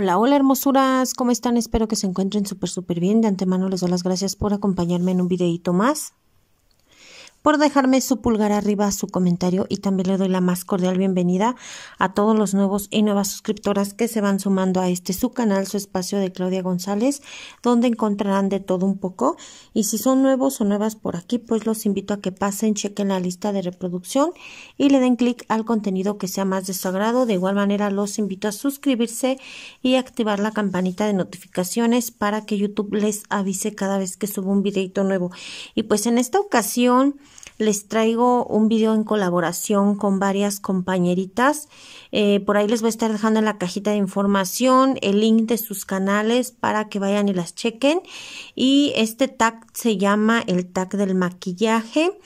Hola, hola hermosuras, ¿cómo están? Espero que se encuentren súper, súper bien. De antemano les doy las gracias por acompañarme en un videito más por dejarme su pulgar arriba, su comentario y también le doy la más cordial bienvenida a todos los nuevos y nuevas suscriptoras que se van sumando a este su canal, su espacio de Claudia González, donde encontrarán de todo un poco y si son nuevos o nuevas por aquí, pues los invito a que pasen, chequen la lista de reproducción y le den clic al contenido que sea más de su agrado. De igual manera los invito a suscribirse y activar la campanita de notificaciones para que YouTube les avise cada vez que subo un videito nuevo. Y pues en esta ocasión les traigo un video en colaboración con varias compañeritas. Eh, por ahí les voy a estar dejando en la cajita de información el link de sus canales para que vayan y las chequen. Y este tag se llama el tag del maquillaje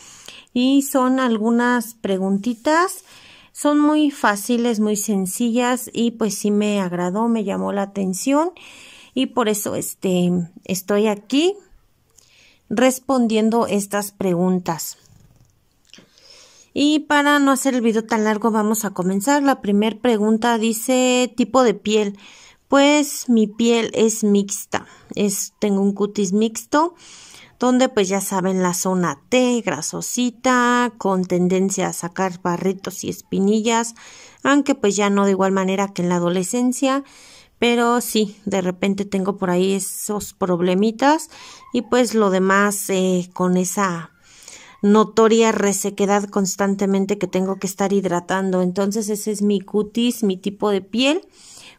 y son algunas preguntitas. Son muy fáciles, muy sencillas y pues sí me agradó, me llamó la atención y por eso este, estoy aquí respondiendo estas preguntas. Y para no hacer el video tan largo vamos a comenzar. La primera pregunta dice tipo de piel. Pues mi piel es mixta. Es, tengo un cutis mixto donde pues ya saben la zona T, grasosita, con tendencia a sacar barritos y espinillas, aunque pues ya no de igual manera que en la adolescencia, pero sí, de repente tengo por ahí esos problemitas y pues lo demás eh, con esa notoria resequedad constantemente que tengo que estar hidratando. Entonces ese es mi cutis, mi tipo de piel.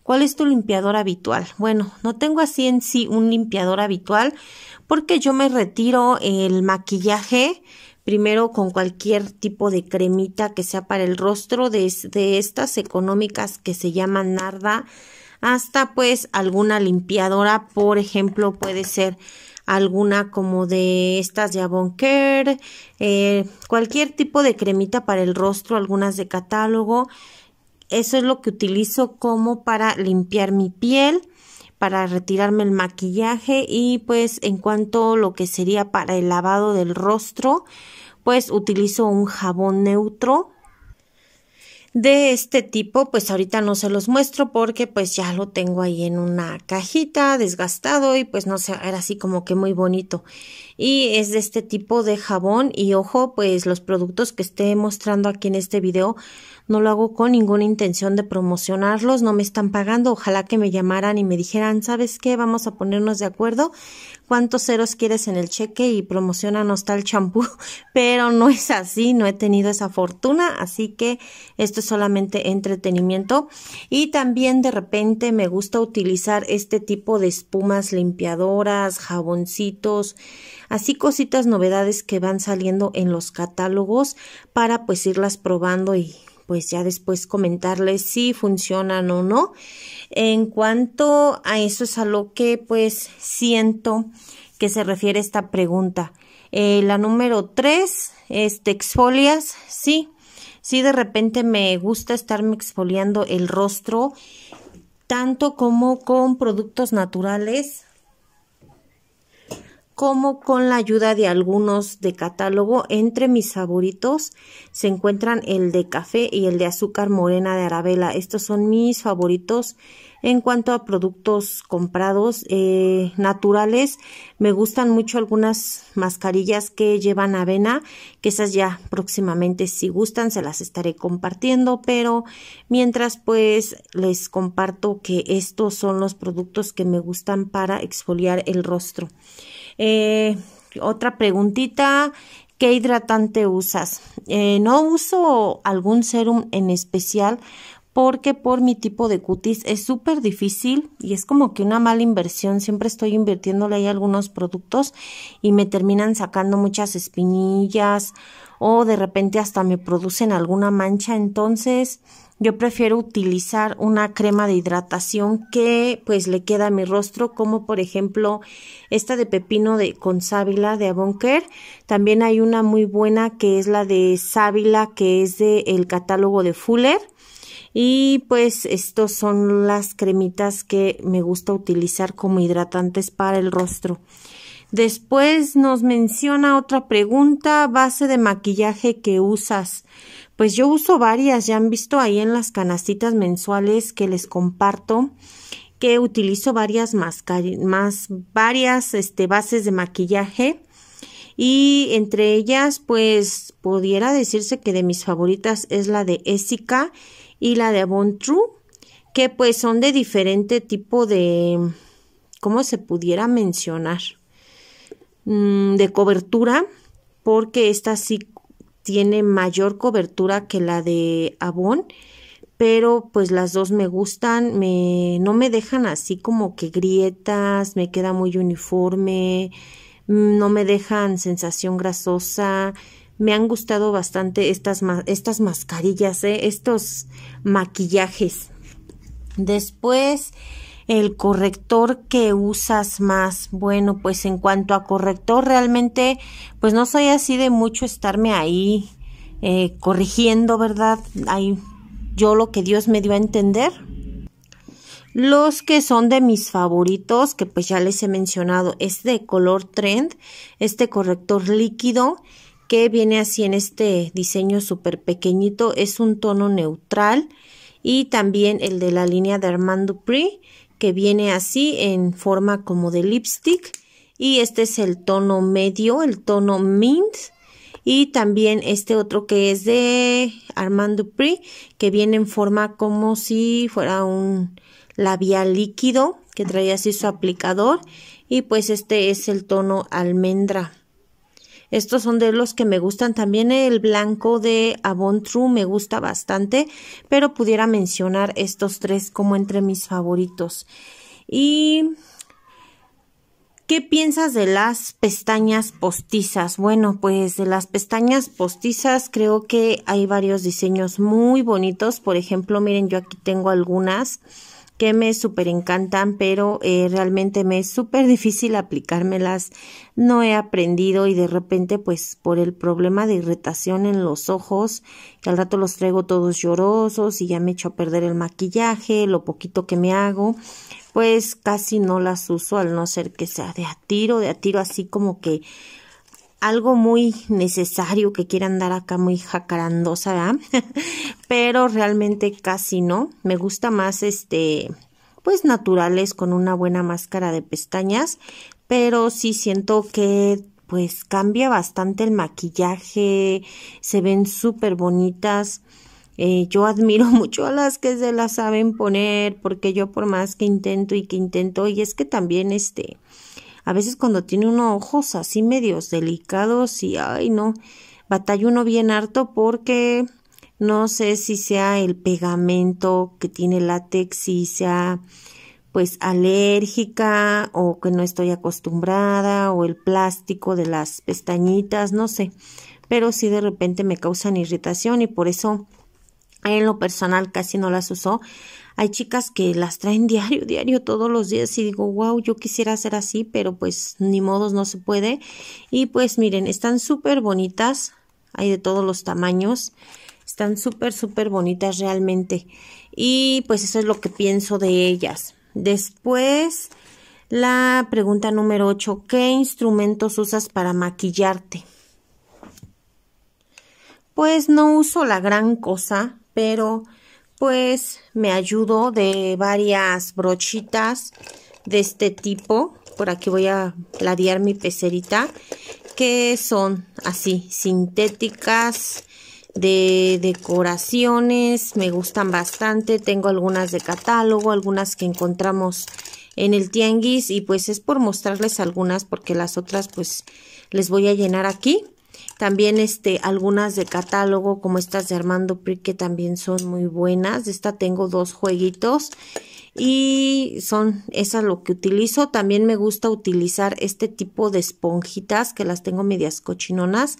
¿Cuál es tu limpiador habitual? Bueno, no tengo así en sí un limpiador habitual porque yo me retiro el maquillaje primero con cualquier tipo de cremita que sea para el rostro, De estas económicas que se llaman Narda hasta pues alguna limpiadora, por ejemplo, puede ser alguna como de estas de Avon Care eh, cualquier tipo de cremita para el rostro, algunas de catálogo. Eso es lo que utilizo como para limpiar mi piel, para retirarme el maquillaje y pues en cuanto a lo que sería para el lavado del rostro, pues utilizo un jabón neutro de este tipo, pues ahorita no se los muestro porque pues ya lo tengo ahí en una cajita desgastado y pues no sé, era así como que muy bonito. Y es de este tipo de jabón y ojo, pues los productos que esté mostrando aquí en este video no lo hago con ninguna intención de promocionarlos, no me están pagando, ojalá que me llamaran y me dijeran, ¿sabes qué? Vamos a ponernos de acuerdo cuántos ceros quieres en el cheque y promocionanos tal champú, pero no es así, no he tenido esa fortuna, así que esto es solamente entretenimiento. Y también de repente me gusta utilizar este tipo de espumas limpiadoras, jaboncitos, así cositas novedades que van saliendo en los catálogos para pues irlas probando y pues ya después comentarles si funcionan o no. En cuanto a eso es a lo que pues siento que se refiere esta pregunta. Eh, la número tres, este, exfolias, sí. Sí, de repente me gusta estarme exfoliando el rostro, tanto como con productos naturales, como con la ayuda de algunos de catálogo. Entre mis favoritos se encuentran el de café y el de azúcar morena de Arabella. Estos son mis favoritos en cuanto a productos comprados eh, naturales. Me gustan mucho algunas mascarillas que llevan avena, que esas ya próximamente si gustan se las estaré compartiendo, pero mientras pues les comparto que estos son los productos que me gustan para exfoliar el rostro. Eh, otra preguntita, ¿qué hidratante usas? Eh, no uso algún serum en especial porque por mi tipo de cutis es súper difícil y es como que una mala inversión. Siempre estoy invirtiéndole ahí algunos productos y me terminan sacando muchas espinillas o de repente hasta me producen alguna mancha. Entonces yo prefiero utilizar una crema de hidratación que pues le queda a mi rostro como por ejemplo esta de pepino de, con sábila de Avonker. También hay una muy buena que es la de sábila que es del catálogo de Fuller y pues estos son las cremitas que me gusta utilizar como hidratantes para el rostro. Después nos menciona otra pregunta, base de maquillaje que usas. Pues yo uso varias, ya han visto ahí en las canastitas mensuales que les comparto que utilizo varias más varias este, bases de maquillaje y entre ellas pues pudiera decirse que de mis favoritas es la de Essica y la de Avon True, que pues son de diferente tipo de, ¿cómo se pudiera mencionar? Mm, de cobertura, porque esta sí tiene mayor cobertura que la de Avon, pero pues las dos me gustan, me, no me dejan así como que grietas, me queda muy uniforme, mm, no me dejan sensación grasosa, me han gustado bastante estas, estas mascarillas, eh, estos maquillajes. Después, el corrector que usas más. Bueno, pues en cuanto a corrector, realmente, pues no soy así de mucho estarme ahí eh, corrigiendo, ¿verdad? Ahí yo lo que Dios me dio a entender. Los que son de mis favoritos, que pues ya les he mencionado, es de color trend, este corrector líquido que viene así en este diseño súper pequeñito. Es un tono neutral y también el de la línea de Armand Pri que viene así en forma como de lipstick y este es el tono medio, el tono mint y también este otro que es de Armand Pri que viene en forma como si fuera un labial líquido que trae así su aplicador y pues este es el tono almendra. Estos son de los que me gustan. También el blanco de Avon True me gusta bastante, pero pudiera mencionar estos tres como entre mis favoritos. Y... ¿Qué piensas de las pestañas postizas? Bueno, pues de las pestañas postizas creo que hay varios diseños muy bonitos. Por ejemplo, miren, yo aquí tengo algunas que me súper encantan, pero eh, realmente me es súper difícil aplicármelas, no he aprendido y de repente pues por el problema de irritación en los ojos, que al rato los traigo todos llorosos y ya me echo a perder el maquillaje, lo poquito que me hago, pues casi no las uso al no ser que sea de a tiro, de a tiro así como que algo muy necesario que quieran dar acá muy jacarandosa, pero realmente casi no. Me gusta más este pues naturales con una buena máscara de pestañas, pero sí siento que pues cambia bastante el maquillaje, se ven súper bonitas. Eh, yo admiro mucho a las que se las saben poner, porque yo por más que intento y que intento, y es que también este, a veces cuando tiene uno ojos así medios delicados y, ay, no, batalla uno bien harto porque no sé si sea el pegamento que tiene látex, si sea pues alérgica o que no estoy acostumbrada o el plástico de las pestañitas, no sé, pero si de repente me causan irritación y por eso en lo personal casi no las uso. Hay chicas que las traen diario, diario, todos los días y digo, wow, yo quisiera hacer así, pero pues ni modos no se puede. Y pues miren, están súper bonitas, hay de todos los tamaños, están súper, súper bonitas realmente. Y pues eso es lo que pienso de ellas. Después, la pregunta número 8, ¿qué instrumentos usas para maquillarte? pues no uso la gran cosa, pero pues me ayudo de varias brochitas de este tipo. Por aquí voy a ladear mi pecerita, que son así, sintéticas, de decoraciones, me gustan bastante, tengo algunas de catálogo, algunas que encontramos en el tianguis y pues es por mostrarles algunas porque las otras pues les voy a llenar aquí también este, algunas de catálogo como estas de Armando Pri que también son muy buenas. esta tengo dos jueguitos y son esas lo que utilizo. También me gusta utilizar este tipo de esponjitas que las tengo medias cochinonas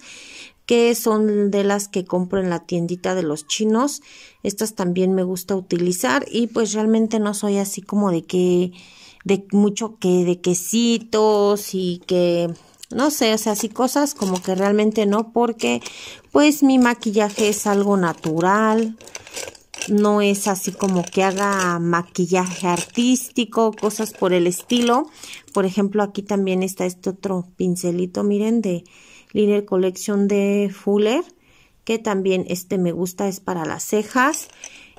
que son de las que compro en la tiendita de los chinos. Estas también me gusta utilizar y pues realmente no soy así como de que de mucho que de quesitos y que no sé, o sea, así cosas como que realmente no, porque pues mi maquillaje es algo natural, no es así como que haga maquillaje artístico, cosas por el estilo. Por ejemplo, aquí también está este otro pincelito, miren, de Liner Collection de Fuller, que también este me gusta, es para las cejas.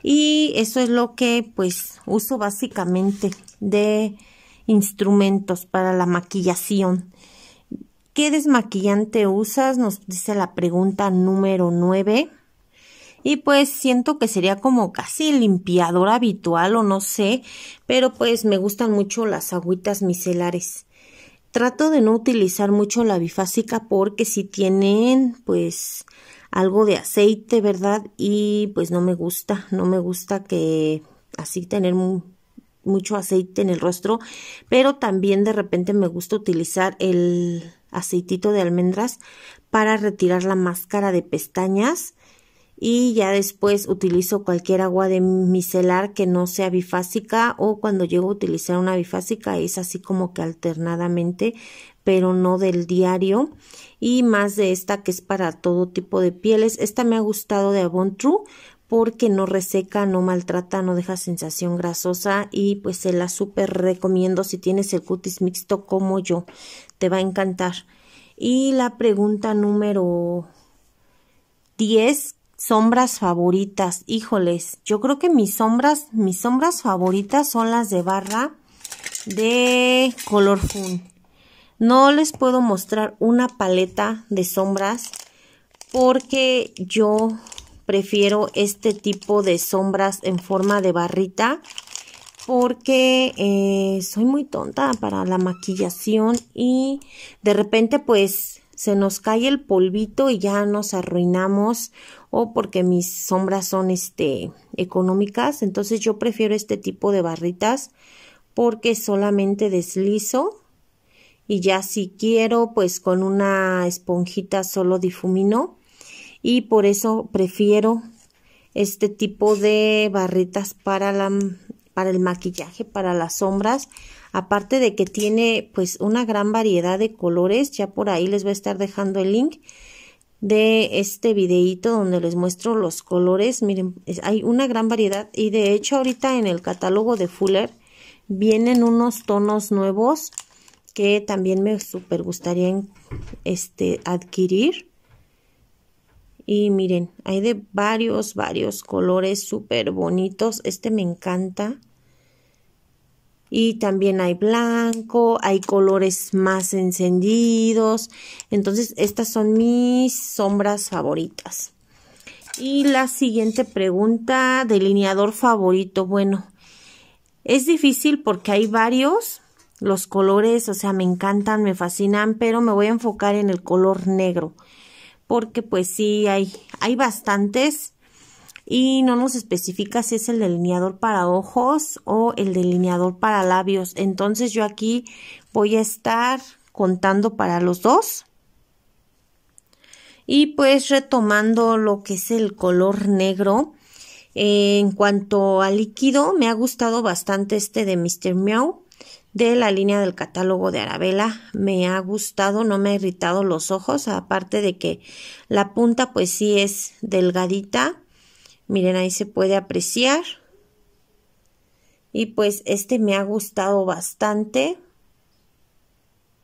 Y eso es lo que pues uso básicamente de instrumentos para la maquillación. ¿Qué desmaquillante usas? Nos dice la pregunta número 9. Y pues siento que sería como casi limpiador habitual o no sé, pero pues me gustan mucho las agüitas micelares. Trato de no utilizar mucho la bifásica porque si tienen pues algo de aceite, ¿verdad? Y pues no me gusta, no me gusta que así tener mucho aceite en el rostro, pero también de repente me gusta utilizar el aceitito de almendras para retirar la máscara de pestañas y ya después utilizo cualquier agua de micelar que no sea bifásica o cuando llego a utilizar una bifásica es así como que alternadamente pero no del diario y más de esta que es para todo tipo de pieles esta me ha gustado de Avon True porque no reseca, no maltrata, no deja sensación grasosa y pues se la súper recomiendo si tienes el cutis mixto como yo te va a encantar. Y la pregunta número 10, sombras favoritas. Híjoles, yo creo que mis sombras, mis sombras favoritas son las de barra de color fun. No les puedo mostrar una paleta de sombras porque yo prefiero este tipo de sombras en forma de barrita porque eh, soy muy tonta para la maquillación y de repente pues se nos cae el polvito y ya nos arruinamos o porque mis sombras son este económicas, entonces yo prefiero este tipo de barritas porque solamente deslizo y ya si quiero pues con una esponjita solo difumino y por eso prefiero este tipo de barritas para la para el maquillaje, para las sombras. Aparte de que tiene pues una gran variedad de colores, ya por ahí les voy a estar dejando el link de este videito donde les muestro los colores. Miren, hay una gran variedad y de hecho ahorita en el catálogo de Fuller vienen unos tonos nuevos que también me super gustaría este, adquirir. Y miren, hay de varios, varios colores súper bonitos. Este me encanta. Y también hay blanco, hay colores más encendidos. Entonces, estas son mis sombras favoritas. Y la siguiente pregunta, delineador favorito. Bueno, es difícil porque hay varios. Los colores, o sea, me encantan, me fascinan, pero me voy a enfocar en el color negro porque pues sí hay, hay bastantes y no nos especifica si es el delineador para ojos o el delineador para labios. Entonces yo aquí voy a estar contando para los dos. Y pues retomando lo que es el color negro, en cuanto a líquido, me ha gustado bastante este de Mr. Meow de la línea del catálogo de Arabella. Me ha gustado, no me ha irritado los ojos, aparte de que la punta pues sí es delgadita. Miren, ahí se puede apreciar. Y pues este me ha gustado bastante.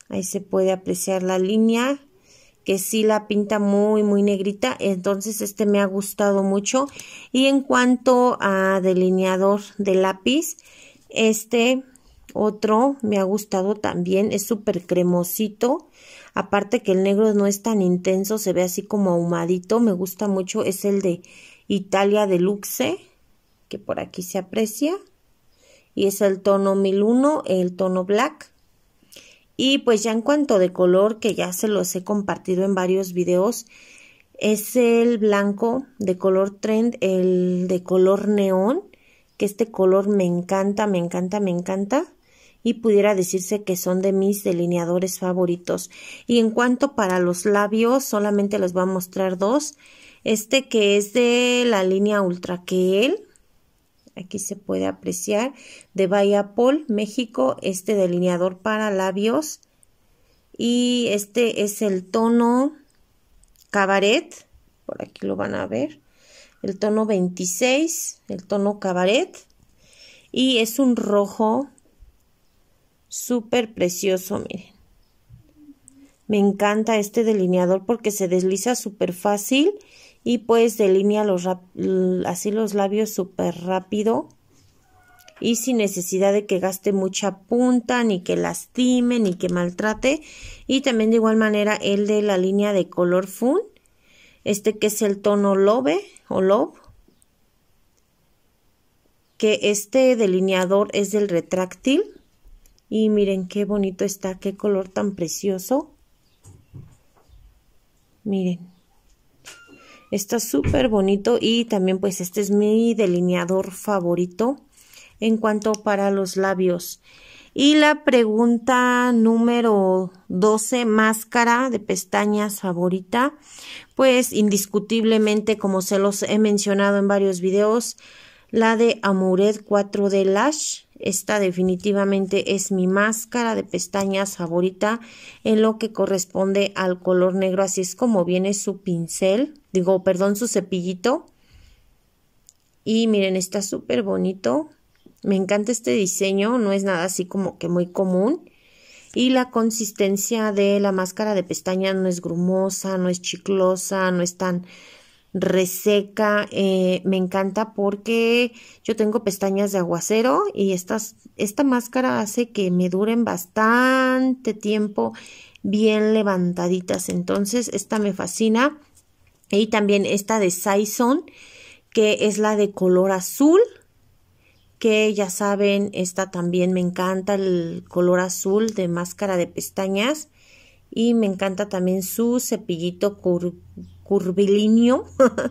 Ahí se puede apreciar la línea que sí la pinta muy muy negrita entonces este me ha gustado mucho y en cuanto a delineador de lápiz este otro me ha gustado también, es súper cremosito. Aparte que el negro no es tan intenso, se ve así como ahumadito, me gusta mucho. Es el de Italia Deluxe, que por aquí se aprecia. Y es el tono 1001, el tono black. Y pues ya en cuanto de color, que ya se los he compartido en varios videos, es el blanco de color trend, el de color neón, que este color me encanta, me encanta, me encanta y pudiera decirse que son de mis delineadores favoritos. Y en cuanto para los labios, solamente les voy a mostrar dos. Este que es de la línea Ultra él aquí se puede apreciar, de Pol México, este delineador para labios. Y este es el tono Cabaret, por aquí lo van a ver, el tono 26, el tono Cabaret. Y es un rojo súper precioso, miren. Me encanta este delineador porque se desliza súper fácil y pues delinea los así los labios súper rápido y sin necesidad de que gaste mucha punta, ni que lastime, ni que maltrate. Y también de igual manera el de la línea de color Fun, este que es el tono Love o Love, que este delineador es del retráctil y miren qué bonito está, qué color tan precioso. Miren. Está súper bonito y también pues este es mi delineador favorito en cuanto para los labios. Y la pregunta número 12, máscara de pestañas favorita. Pues indiscutiblemente, como se los he mencionado en varios videos, la de Amuret 4D Lash esta definitivamente es mi máscara de pestañas favorita en lo que corresponde al color negro. Así es como viene su pincel, digo, perdón, su cepillito. Y miren, está súper bonito. Me encanta este diseño, no es nada así como que muy común. Y la consistencia de la máscara de pestañas no es grumosa, no es chiclosa, no es tan reseca. Eh, me encanta porque yo tengo pestañas de aguacero y esta máscara hace que me duren bastante tiempo bien levantaditas. Entonces esta me fascina. Y también esta de Saison, que es la de color azul que ya saben, esta también me encanta el color azul de máscara de pestañas y me encanta también su cepillito cur curvilíneo,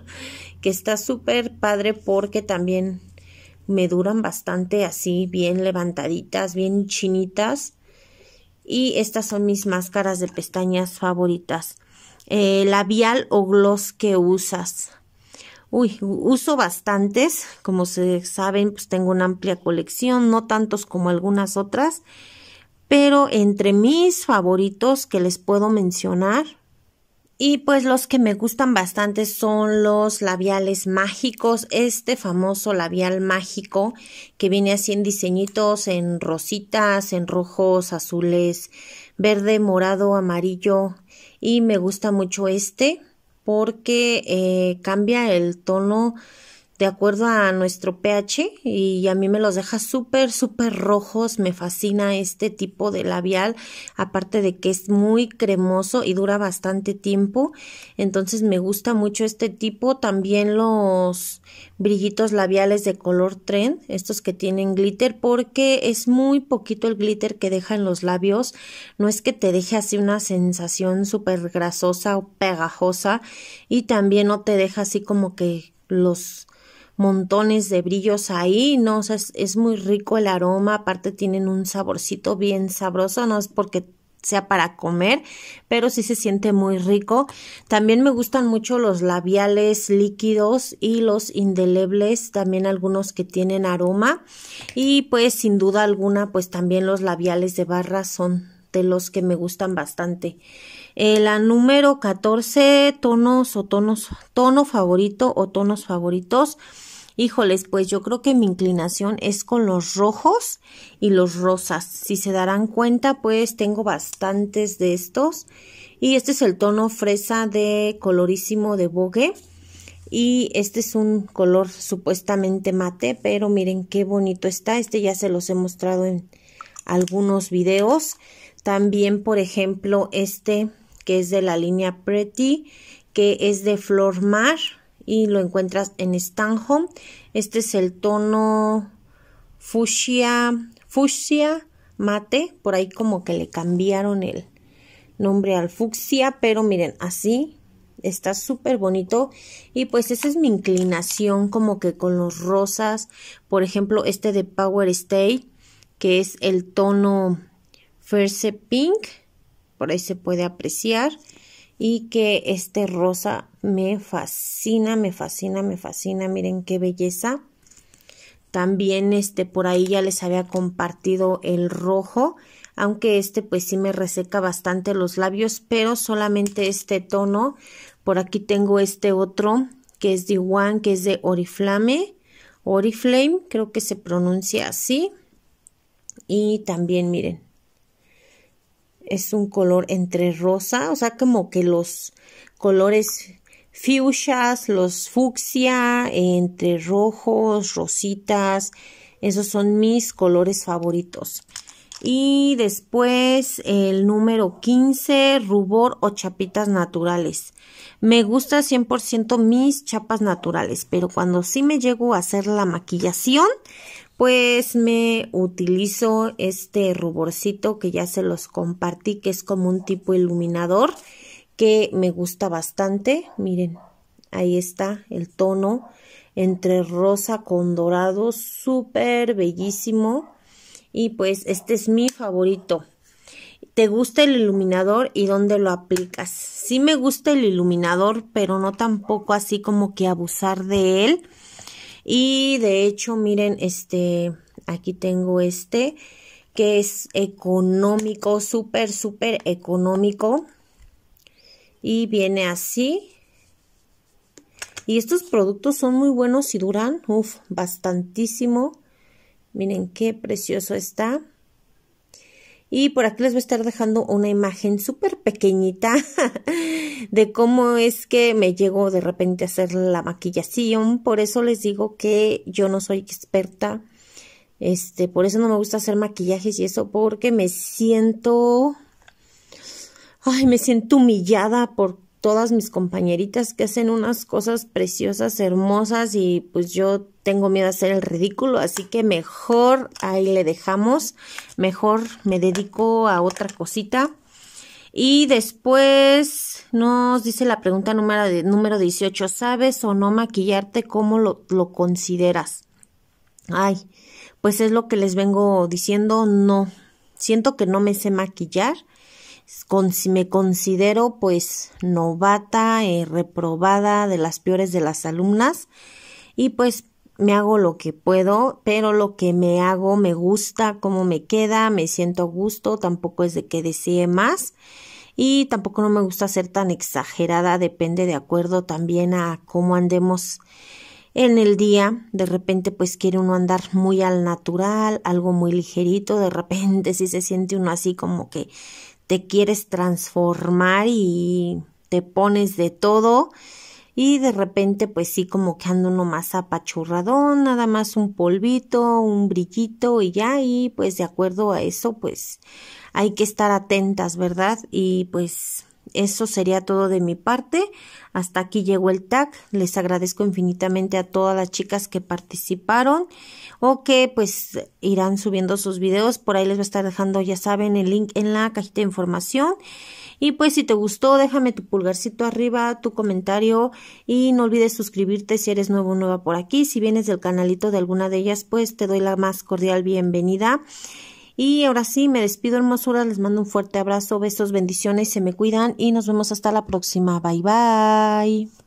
que está súper padre porque también me duran bastante así, bien levantaditas, bien chinitas. Y estas son mis máscaras de pestañas favoritas. Eh, labial o gloss que usas. Uy, uso bastantes, como se saben, pues tengo una amplia colección, no tantos como algunas otras, pero entre mis favoritos que les puedo mencionar, y pues los que me gustan bastante son los labiales mágicos. Este famoso labial mágico que viene así en diseñitos, en rositas, en rojos, azules, verde, morado, amarillo. Y me gusta mucho este porque eh, cambia el tono de acuerdo a nuestro pH y a mí me los deja súper, súper rojos. Me fascina este tipo de labial, aparte de que es muy cremoso y dura bastante tiempo. Entonces me gusta mucho este tipo. También los brillitos labiales de color trend, estos que tienen glitter, porque es muy poquito el glitter que deja en los labios. No es que te deje así una sensación súper grasosa o pegajosa y también no te deja así como que los montones de brillos ahí, ¿no? es, es, muy rico el aroma, aparte tienen un saborcito bien sabroso, no es porque sea para comer, pero sí se siente muy rico. También me gustan mucho los labiales líquidos y los indelebles, también algunos que tienen aroma. Y pues sin duda alguna, pues también los labiales de barra son de los que me gustan bastante. Eh, la número 14, tonos o tonos, tono favorito o tonos favoritos. Híjoles, pues yo creo que mi inclinación es con los rojos y los rosas. Si se darán cuenta, pues tengo bastantes de estos. Y este es el tono fresa de colorísimo de Vogue. Y este es un color supuestamente mate, pero miren qué bonito está. Este ya se los he mostrado en algunos videos. También, por ejemplo, este que es de la línea Pretty, que es de Flor Mar y lo encuentras en Stanhome. Este es el tono fucsia, fucsia mate, por ahí como que le cambiaron el nombre al fucsia, pero miren, así está súper bonito y pues esa es mi inclinación como que con los rosas, por ejemplo, este de Power Stay, que es el tono first Pink, por ahí se puede apreciar y que este rosa me fascina, me fascina, me fascina, miren qué belleza. También este por ahí ya les había compartido el rojo, aunque este pues sí me reseca bastante los labios, pero solamente este tono. Por aquí tengo este otro que es de One, que es de Oriflame, Oriflame, creo que se pronuncia así. Y también miren, es un color entre rosa, o sea, como que los colores fuchsias, los fucsia, entre rojos, rositas, esos son mis colores favoritos. Y después el número 15, rubor o chapitas naturales. Me gusta 100% mis chapas naturales, pero cuando sí me llego a hacer la maquillación, pues me utilizo este ruborcito que ya se los compartí, que es como un tipo iluminador que me gusta bastante. Miren, ahí está el tono entre rosa con dorado, súper bellísimo. Y pues este es mi favorito. ¿Te gusta el iluminador y dónde lo aplicas? Sí me gusta el iluminador, pero no tampoco así como que abusar de él y de hecho, miren, este, aquí tengo este, que es económico, súper, súper económico. Y viene así. Y estos productos son muy buenos y duran, uff, bastantísimo. Miren qué precioso está. Y por aquí les voy a estar dejando una imagen súper pequeñita de cómo es que me llego de repente a hacer la maquillación. Por eso les digo que yo no soy experta. Este, por eso no me gusta hacer maquillajes y eso, porque me siento. Ay, me siento humillada por todas mis compañeritas que hacen unas cosas preciosas, hermosas y pues yo tengo miedo a hacer el ridículo, así que mejor ahí le dejamos, mejor me dedico a otra cosita. Y después nos dice la pregunta número, de, número 18, ¿sabes o no maquillarte? ¿Cómo lo, lo consideras? Ay, pues es lo que les vengo diciendo, no. Siento que no me sé maquillar me considero pues novata, eh, reprobada de las peores de las alumnas y pues me hago lo que puedo, pero lo que me hago me gusta, como me queda, me siento a gusto, tampoco es de que desee más y tampoco no me gusta ser tan exagerada, depende de acuerdo también a cómo andemos en el día, de repente pues quiere uno andar muy al natural, algo muy ligerito, de repente si se siente uno así como que te quieres transformar y te pones de todo y de repente pues sí como que anda uno más apachurradón, nada más un polvito, un brillito y ya y pues de acuerdo a eso pues hay que estar atentas, ¿verdad? Y pues eso sería todo de mi parte. Hasta aquí llegó el tag. Les agradezco infinitamente a todas las chicas que participaron o que pues irán subiendo sus videos. Por ahí les voy a estar dejando, ya saben, el link en la cajita de información. Y pues si te gustó, déjame tu pulgarcito arriba, tu comentario y no olvides suscribirte si eres nuevo o nueva por aquí. Si vienes del canalito de alguna de ellas, pues te doy la más cordial bienvenida. Y ahora sí, me despido hermosura, les mando un fuerte abrazo, besos, bendiciones, se me cuidan y nos vemos hasta la próxima. Bye bye.